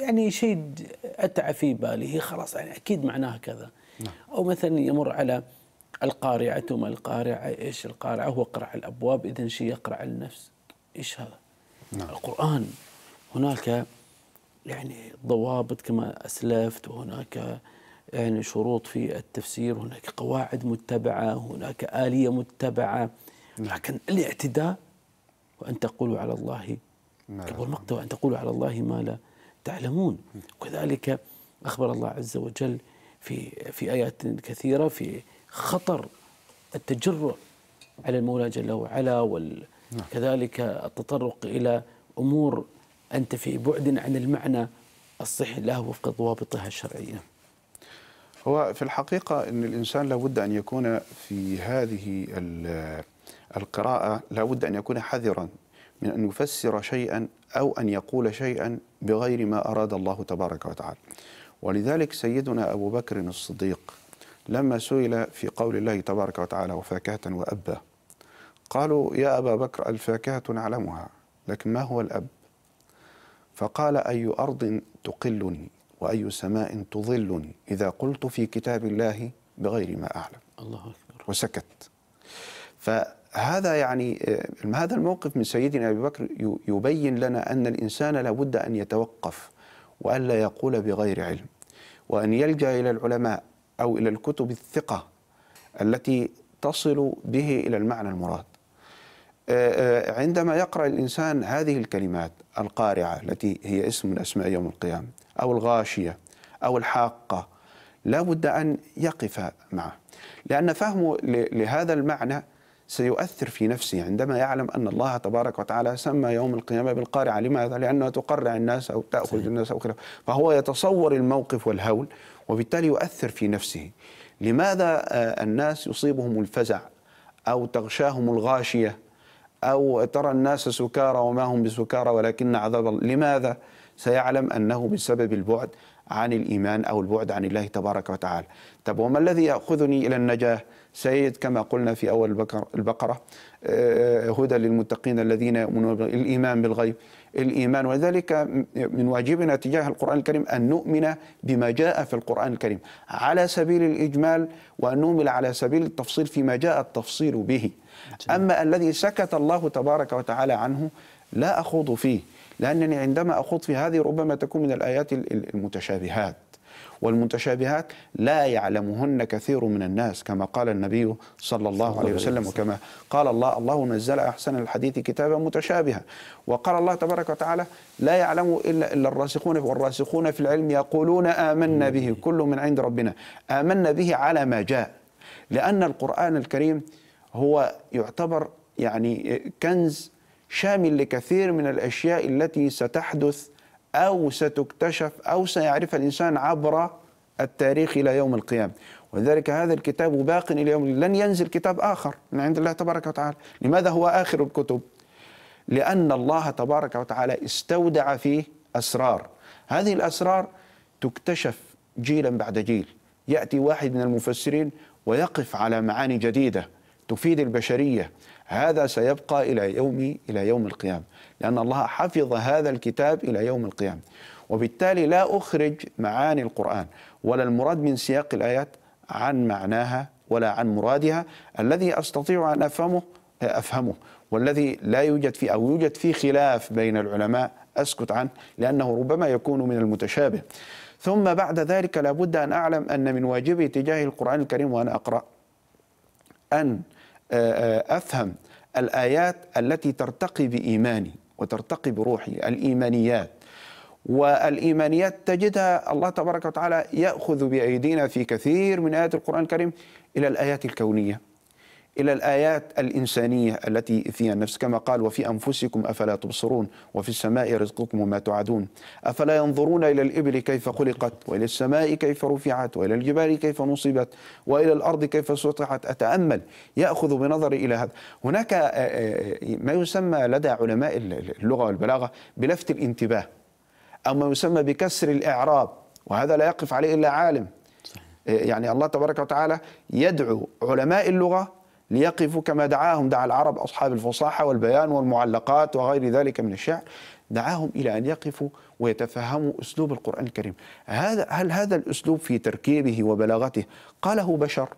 يعني شيء أتعى في بالي هي خلاص يعني أكيد معناها كذا نعم. أو مثلا يمر على القارعة ما القارعة إيش القارعة هو قرع الأبواب إذا شيء يقرع النفس إيش هذا نعم. القرآن هناك يعني ضوابط كما أسلفت وهناك يعني شروط في التفسير هناك قواعد متبعة هناك آلية متبعة نعم. لكن الاعتداء وأن تقولوا على الله نعم. كبر مقتا وأن تقولوا على الله ما لا تعلمون وكذلك أخبر الله عز وجل في في آيات كثيرة في خطر التجرؤ على المولى جل وعلا وكذلك نعم. التطرق إلى أمور أنت في بعد عن المعنى الصحي لها وفق ضوابطها الشرعية هو في الحقيقة أن الإنسان لابد أن يكون في هذه القراءة لابد أن يكون حذرا من أن يفسر شيئا أو أن يقول شيئا بغير ما أراد الله تبارك وتعالى ولذلك سيدنا أبو بكر الصديق لما سئل في قول الله تبارك وتعالى وفاكهة وأبا قالوا يا أبا بكر الفاكهة نعلمها لكن ما هو الأب فقال أي أرض تقلني وأي سماء تظلني إذا قلت في كتاب الله بغير ما أعلم الله أكبر وسكت ف هذا يعني آه، هذا الموقف من سيدنا ابي بكر يبين لنا ان الانسان لابد ان يتوقف والا يقول بغير علم وان يلجا الى العلماء او الى الكتب الثقه التي تصل به الى المعنى المراد. آه، آه، عندما يقرا الانسان هذه الكلمات القارعه التي هي اسم من اسماء يوم القيامه او الغاشيه او الحاقه لابد ان يقف معه لان فهمه لهذا المعنى سيؤثر في نفسه عندما يعلم أن الله تبارك وتعالى سمى يوم القيامة بالقارعة لماذا؟ لأنها تقرع الناس أو تأخذ الناس أو خلاف فهو يتصور الموقف والهول وبالتالي يؤثر في نفسه لماذا آه، الناس يصيبهم الفزع أو تغشاهم الغاشية أو ترى الناس سكارى وما هم بسكارى ولكن عذاب لماذا؟ سيعلم أنه بسبب البعد عن الإيمان أو البعد عن الله تبارك وتعالى طب وما الذي يأخذني إلى النجاة سيد كما قلنا في أول البقرة آه، هدى للمتقين الذين يؤمنون الإيمان بالغيب الإيمان وذلك من واجبنا تجاه القرآن الكريم أن نؤمن بما جاء في القرآن الكريم على سبيل الإجمال وأن نؤمن على سبيل التفصيل فيما جاء التفصيل به أما الذي سكت الله تبارك وتعالى عنه لا أخوض فيه لأنني عندما أخوض في هذه ربما تكون من الآيات المتشابهات والمتشابهات لا يعلمهن كثير من الناس كما قال النبي صلى الله عليه وسلم وكما قال الله الله نزل أحسن الحديث كتابا متشابها وقال الله تبارك وتعالى لا يعلم إلا, إلا الراسخون والراسخون في العلم يقولون آمنا به كل من عند ربنا آمنا به على ما جاء لأن القرآن الكريم هو يعتبر يعني كنز شامل لكثير من الأشياء التي ستحدث أو ستكتشف أو سيعرفها الإنسان عبر التاريخ إلى يوم القيامة ولذلك هذا الكتاب باق إلى يوم لن ينزل كتاب آخر من عند الله تبارك وتعالى لماذا هو آخر الكتب؟ لأن الله تبارك وتعالى استودع فيه أسرار هذه الأسرار تكتشف جيلا بعد جيل يأتي واحد من المفسرين ويقف على معاني جديدة تفيد البشرية هذا سيبقى إلى يوم إلى يوم القيامة لأن الله حفظ هذا الكتاب إلى يوم القيامة وبالتالي لا أخرج معاني القرآن ولا المراد من سياق الآيات عن معناها ولا عن مرادها الذي أستطيع أن أفهمه أفهمه والذي لا يوجد فيه أو يوجد فيه خلاف بين العلماء أسكت عنه لأنه ربما يكون من المتشابه ثم بعد ذلك لابد أن أعلم أن من واجبي تجاه القرآن الكريم وأنا أقرأ أن افهم الايات التي ترتقي بايماني وترتقي بروحي الايمانيات والايمانيات تجدها الله تبارك وتعالى ياخذ بايدينا في كثير من ايات القران الكريم الى الايات الكونيه إلى الآيات الإنسانية التي فيها النفس كما قال وفي أنفسكم أفلا تبصرون وفي السماء رزقكم وما تعدون أفلا ينظرون إلى الإبل كيف خلقت وإلى السماء كيف رفعت وإلى الجبال كيف نصبت وإلى الأرض كيف سطحت أتأمل يأخذ بنظري إلى هذا هناك آه، آه، آه، ما يسمى لدى علماء اللغة والبلاغة بلفت الانتباه أو ما يسمى بكسر الإعراب وهذا لا يقف عليه إلا عالم يعني الله تبارك وتعالى يدعو علماء اللغة ليقفوا كما دعاهم دعا العرب أصحاب الفصاحة والبيان والمعلقات وغير ذلك من الشعر دعاهم إلى أن يقفوا ويتفهموا أسلوب القرآن الكريم هذا هل هذا الأسلوب في تركيبه وبلاغته قاله بشر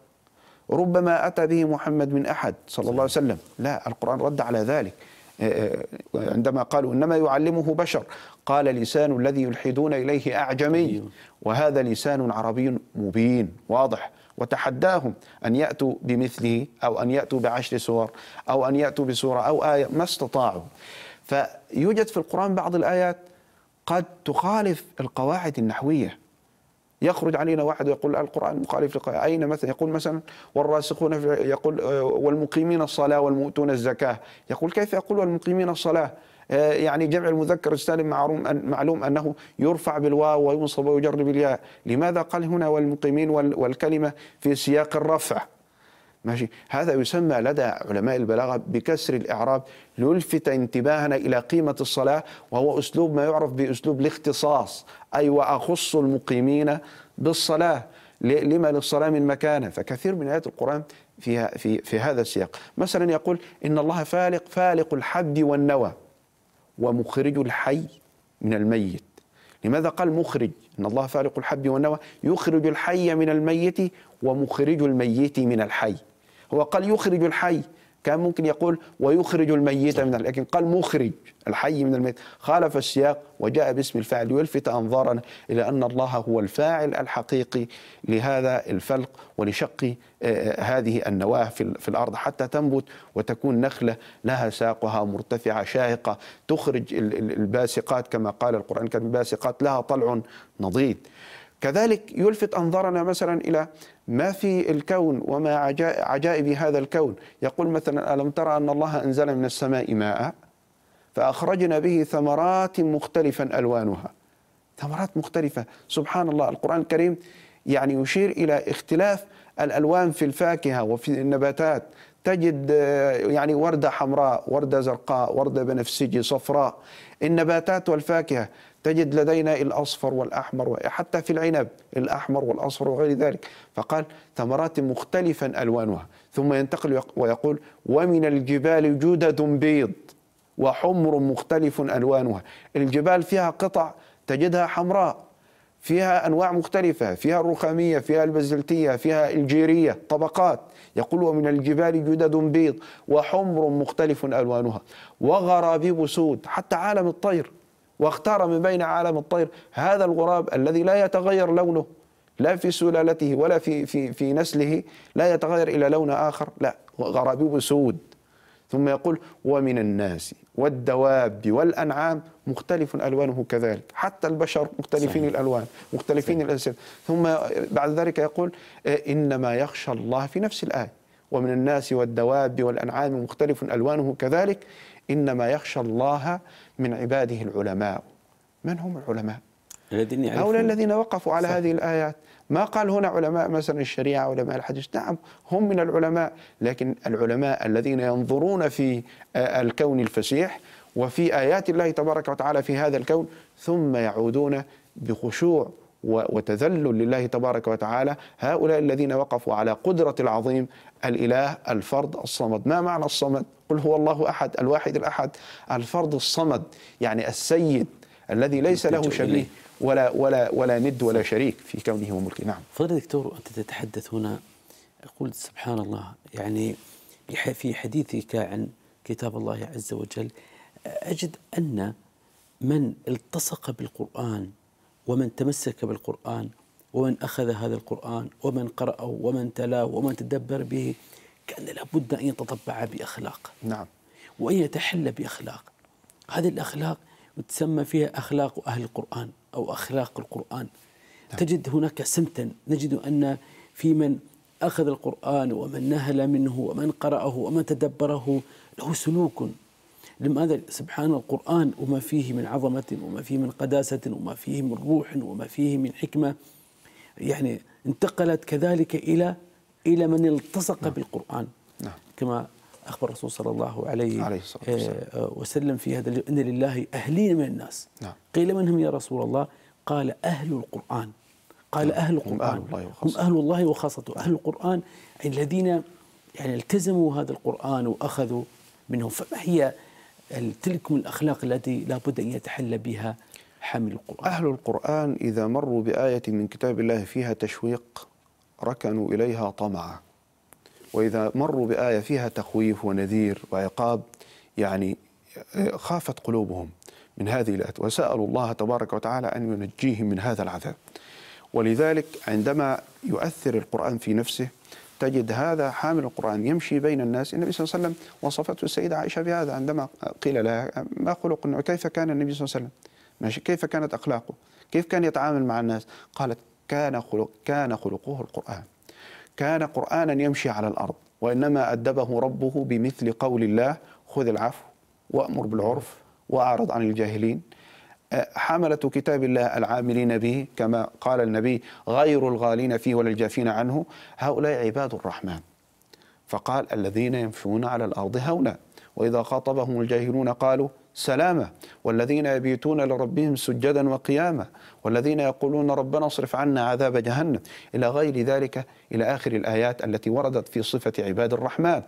ربما أتى به محمد من أحد صلى الله عليه وسلم لا القرآن رد على ذلك آه، آه، عندما قالوا إنما يعلمه بشر قال لسان الذي يلحدون إليه أعجمي وهذا لسان عربي مبين واضح وتحداهم أن يأتوا بمثله أو أن يأتوا بعشر سور أو أن يأتوا بسورة أو آية ما استطاعوا فيوجد في القرآن بعض الآيات قد تخالف القواعد النحوية يخرج علينا واحد ويقول القرآن مخالف لقاء أين مثلا يقول مثلا والراسخون في يقول آه، والمقيمين الصلاة والمؤتون الزكاة يقول كيف يقول والمقيمين الصلاة آه، يعني جمع المذكر السالم معلوم معلوم انه يرفع بالواو وينصب ويجر بالياء لماذا قال هنا والمقيمين والكلمه في سياق الرفع ماشي هذا يسمى لدى علماء البلاغه بكسر الاعراب ليلفت انتباهنا الى قيمه الصلاه وهو اسلوب ما يعرف باسلوب الاختصاص اي واخص المقيمين بالصلاه لما للصلاه من مكانه فكثير من ايات القران فيها في في هذا السياق مثلا يقول ان الله فالق فالق الحب والنوى ومخرج الحي من الميت لماذا قال مخرج إن الله فارق الحب والنوى يخرج الحي من الميت ومخرج الميت من الحي هو قال يخرج الحي كان ممكن يقول ويخرج الميت من لكن قال مخرج الحي من الميت خالف السياق وجاء باسم الفاعل يلفت أنظارنا إلى أن الله هو الفاعل الحقيقي لهذا الفلق ولشق آه، آه، هذه النواة في الأرض حتى تنبت وتكون نخلة لها ساقها مرتفعة شاهقة تخرج الباسقات كما قال القرآن كان الباسقات لها طلع نضيد كذلك يلفت انظارنا مثلا الى ما في الكون وما عجائب هذا الكون يقول مثلا الم ترى ان الله انزل من السماء ماء فاخرجنا به ثمرات مختلفا الوانها ثمرات مختلفه سبحان الله القران الكريم يعني يشير الى اختلاف الالوان في الفاكهه وفي النباتات تجد آه، يعني وردة حمراء وردة زرقاء وردة بنفسجي صفراء النباتات والفاكهة تجد لدينا الأصفر والأحمر حتى في العنب الأحمر والأصفر وغير ذلك فقال ثمرات مختلفا ألوانها ثم ينتقل ويقول ومن الجبال جدد بيض وحمر مختلف ألوانها الجبال فيها قطع تجدها حمراء فيها أنواع مختلفة فيها الرخامية فيها البزلتية فيها الجيرية طبقات يقول ومن الجبال جدد بيض وحمر مختلف ألوانها وغرابيب سود حتى عالم الطير واختار من بين عالم الطير هذا الغراب الذي لا يتغير لونه لا في سلالته ولا في في في نسله لا يتغير الى لون اخر لا غرابيب سود ثم يقول ومن الناس والدواب والانعام مختلف الوانه كذلك حتى البشر مختلفين صحيح. الالوان مختلفين الالسن ثم بعد ذلك يقول انما يخشى الله في نفس الايه ومن الناس والدواب والانعام مختلف الوانه كذلك انما يخشى الله من عباده العلماء من هم العلماء؟ الذين هؤلاء الذين وقفوا على صح. هذه الآيات ما قال هنا علماء مثلا الشريعة علماء الحديث نعم هم من العلماء لكن العلماء الذين ينظرون في آه، الكون الفسيح وفي آيات الله تبارك وتعالى في هذا الكون ثم يعودون بخشوع وتذلل لله تبارك وتعالى هؤلاء الذين وقفوا على قدرة العظيم الإله الفرد الصمد ما معنى الصمد؟ قل هو الله أحد الواحد الأحد الفرد الصمد يعني السيد الذي ليس له شبيه ولا ولا ولا ند ولا شريك في كونه وملكه نعم فضل دكتور أنت تتحدث هنا أقول سبحان الله يعني في حديثك عن كتاب الله عز وجل أجد أن من التصق بالقرآن ومن تمسك بالقرآن ومن أخذ هذا القرآن ومن قرأه ومن تلاه ومن تدبر به كان لابد أن يتطبع بأخلاق نعم وأن يتحلى بأخلاق هذه الأخلاق تسمى فيها أخلاق أهل القرآن أو أخلاق القرآن نعم. تجد هناك سمتا نجد أن في من أخذ القرآن ومن نهل منه ومن قرأه ومن تدبره له سلوك لماذا سبحان القرآن وما فيه من عظمة وما فيه من قداسة وما فيه من روح وما فيه من حكمة يعني انتقلت كذلك إلى إلى من التصق نعم. بالقرآن نعم. كما أخبر الرسول صلى الله عليه, عليه آه،, آه وسلم في هذا إن لله أهلين من الناس نعم. قيل من هم يا رسول الله قال أهل القرآن قال نعم. أهل القرآن هم أهل الله وخاصته, أهل, الله وخاصته. أهل القرآن الذين يعني التزموا هذا القرآن وأخذوا منه فما هي يعني تلك من الأخلاق التي لا بد أن يتحلى بها حامل القرآن أهل القرآن إذا مروا بآية من كتاب الله فيها تشويق ركنوا إليها طمعا وإذا مروا بآية فيها تخويف ونذير وعقاب يعني آه، خافت قلوبهم من هذه الآية وسألوا الله تبارك وتعالى أن ينجيهم من هذا العذاب ولذلك عندما يؤثر القرآن في نفسه تجد هذا حامل القرآن يمشي بين الناس النبي صلى الله عليه وسلم وصفته السيدة عائشة بهذا عندما قيل لها ما خلق كيف كان النبي صلى الله عليه وسلم كيف كانت أخلاقه كيف كان يتعامل مع الناس قالت كان خلق كان خلقه القرآن كان قرآنا يمشي على الأرض وإنما أدبه ربه بمثل قول الله خذ العفو وأمر بالعرف وأعرض عن الجاهلين حملة كتاب الله العاملين به كما قال النبي غير الغالين فيه ولا الجافين عنه هؤلاء عباد الرحمن فقال الذين يمشون على الأرض هونا وإذا خاطبهم الجاهلون قالوا سلامة والذين يبيتون لربهم سجدا وقياما والذين يقولون ربنا اصرف عنا عذاب جهنم إلى غير ذلك إلى آخر الآيات التي وردت في صفة عباد الرحمن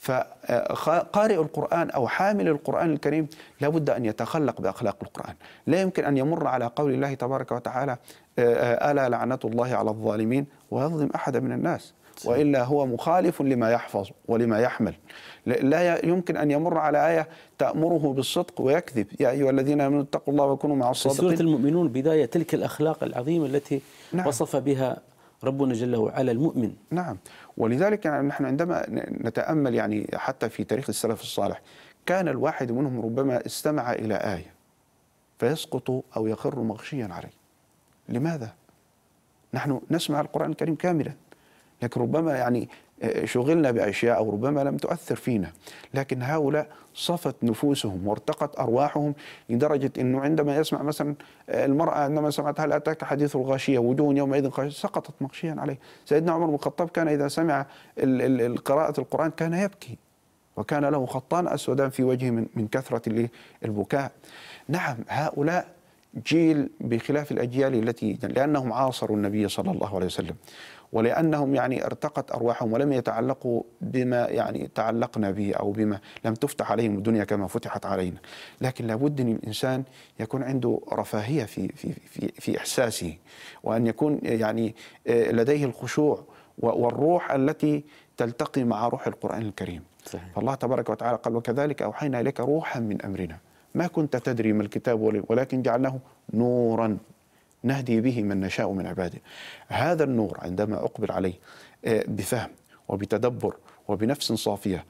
فقارئ القرآن أو حامل القرآن الكريم لابد أن يتخلق بأخلاق القرآن لا يمكن أن يمر على قول الله تبارك وتعالى آه، آه، ألا لعنة الله على الظالمين ويظلم أحد من الناس والا هو مخالف لما يحفظ ولما يحمل لا يمكن ان يمر على ايه تامره بالصدق ويكذب يا ايها الذين امنوا اتقوا الله وكونوا مع الصادقين سوره المؤمنون بدايه تلك الاخلاق العظيمه التي نعم. وصف بها ربنا جل وعلا المؤمن نعم ولذلك يعني نحن عندما نتأمل يعني حتى في تاريخ السلف الصالح كان الواحد منهم ربما استمع إلى آية فيسقط أو يخر مغشيا عليه لماذا؟ نحن نسمع القرآن الكريم كاملا لكن ربما يعني شغلنا بأشياء أو ربما لم تؤثر فينا لكن هؤلاء صفت نفوسهم وارتقت أرواحهم لدرجة أنه عندما يسمع مثلا المرأة عندما سمعت هل أتاك حديث الغاشية وجوه يومئذ غاشية سقطت مغشيا عليه سيدنا عمر بن الخطاب كان إذا سمع قراءة القرآن كان يبكي وكان له خطان أسودان في وجهه من كثرة البكاء نعم هؤلاء جيل بخلاف الأجيال التي لأنهم عاصروا النبي صلى الله عليه وسلم ولأنهم يعني ارتقت أرواحهم ولم يتعلقوا بما يعني تعلقنا به أو بما لم تفتح عليهم الدنيا كما فتحت علينا لكن لابد أن الإنسان يكون عنده رفاهية في, في, في, في إحساسه وأن يكون يعني آه، لديه الخشوع والروح التي تلتقي مع روح القرآن الكريم صحيح. فالله تبارك وتعالى قال وكذلك أوحينا إليك روحا من أمرنا ما كنت تدري ما الكتاب ولكن جعلناه نورا نهدي به من نشاء من عباده هذا النور عندما أقبل عليه آه، بفهم وبتدبر وبنفس صافية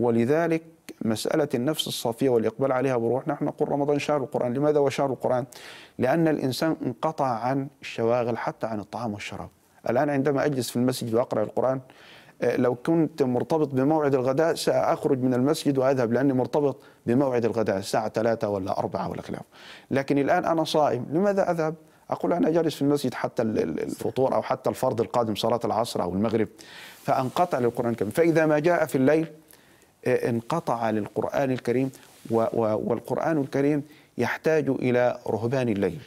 ولذلك مسألة النفس الصافية والإقبال عليها بروح نحن نقول رمضان شهر القرآن لماذا هو شهر القرآن؟ لأن الإنسان انقطع عن الشواغل حتى عن الطعام والشراب الآن عندما أجلس في المسجد وأقرأ القرآن آه، لو كنت مرتبط بموعد الغداء سأخرج من المسجد وأذهب لأني مرتبط بموعد الغداء الساعة 3 ولا 4 ولا خلافه لكن الآن أنا صائم لماذا أذهب؟ أقول أنا جالس في المسجد حتى الفطور أو حتى الفرض القادم صلاة العصر أو المغرب فأنقطع للقرآن الكريم فإذا ما جاء في الليل آه، انقطع للقرآن الكريم والقرآن الكريم يحتاج إلى رهبان الليل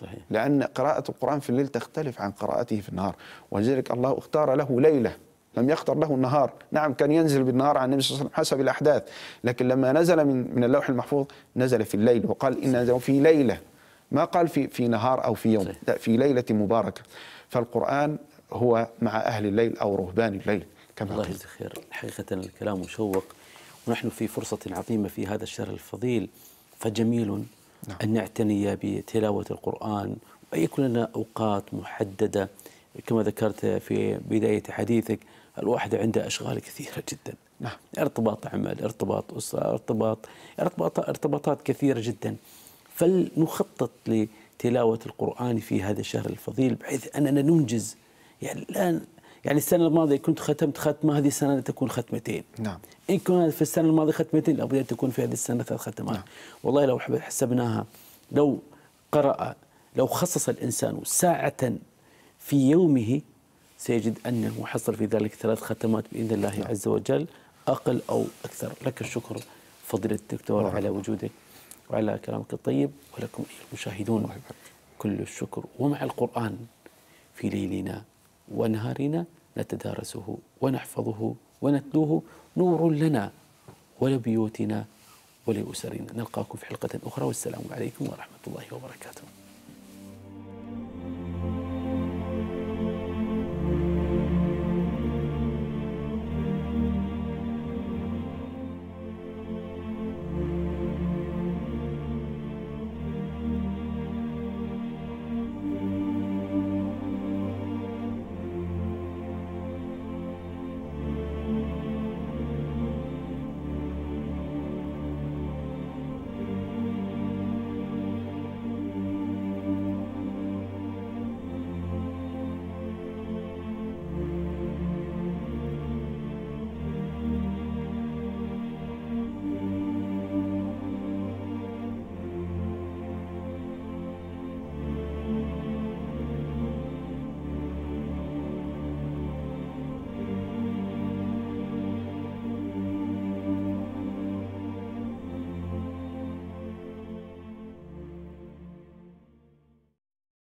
صحيح. لأن قراءة القرآن في الليل تختلف عن قراءته في النهار ولذلك الله اختار له ليلة لم يختر له النهار نعم كان ينزل بالنهار عن النبي صلى الله عليه وسلم حسب الأحداث لكن لما نزل من, من اللوح المحفوظ نزل في الليل وقال إن نزل في ليلة ما قال في في نهار او في يوم لا في ليله مباركه فالقران هو مع اهل الليل او رهبان الليل كما الله يجزيك خير حقيقه الكلام مشوق ونحن في فرصه عظيمه في هذا الشهر الفضيل فجميل نعم. ان نعتني بتلاوه القران ويكون لنا اوقات محدده كما ذكرت في بدايه حديثك الواحد عنده اشغال كثيره جدا نعم. ارتباط عمل ارتباط اسره ارتباط ارتباط ارتباطات كثيره جدا فلنخطط لتلاوة القرآن في هذا الشهر الفضيل بحيث أننا ننجز يعني الآن يعني السنة الماضية كنت ختمت ختمة هذه السنة تكون ختمتين نعم إن كنا في السنة الماضية ختمتين لابد أن تكون في هذه السنة ثلاث ختمات نعم. والله لو حسبناها لو قرأ لو خصص الإنسان ساعة في يومه سيجد أنه حصل في ذلك ثلاث ختمات بإذن الله نعم. عز وجل أقل أو أكثر لك الشكر فضيلة الدكتور على وجودك وعلى كلامك الطيب ولكم أيها المشاهدون كل الشكر ومع القرآن في ليلنا ونهارنا نتدارسه ونحفظه ونتلوه نور لنا ولبيوتنا ولأسرنا نلقاكم في حلقة أخرى والسلام عليكم ورحمة الله وبركاته